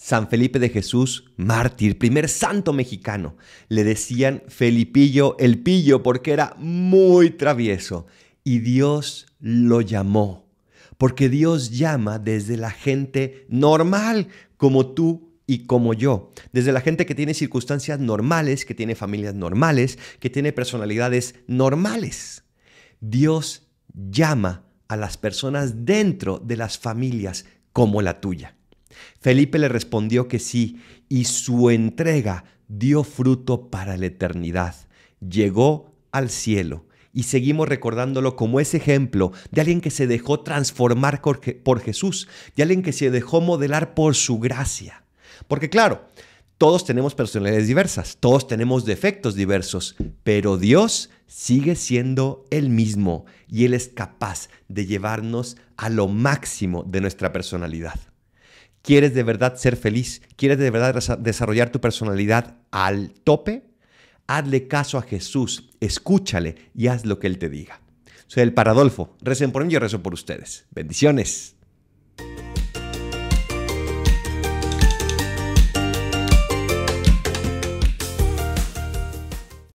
San Felipe de Jesús, mártir, primer santo mexicano. Le decían Felipillo el Pillo porque era muy travieso. Y Dios lo llamó, porque Dios llama desde la gente normal, como tú y como yo. Desde la gente que tiene circunstancias normales, que tiene familias normales, que tiene personalidades normales. Dios llama a las personas dentro de las familias como la tuya. Felipe le respondió que sí, y su entrega dio fruto para la eternidad. Llegó al cielo y seguimos recordándolo como ese ejemplo de alguien que se dejó transformar por Jesús, de alguien que se dejó modelar por su gracia. Porque claro, todos tenemos personalidades diversas, todos tenemos defectos diversos, pero Dios sigue siendo el mismo y Él es capaz de llevarnos a lo máximo de nuestra personalidad quieres de verdad ser feliz, quieres de verdad desarrollar tu personalidad al tope, hazle caso a Jesús, escúchale y haz lo que Él te diga. Soy el Paradolfo. Recen por mí, yo rezo por ustedes. Bendiciones.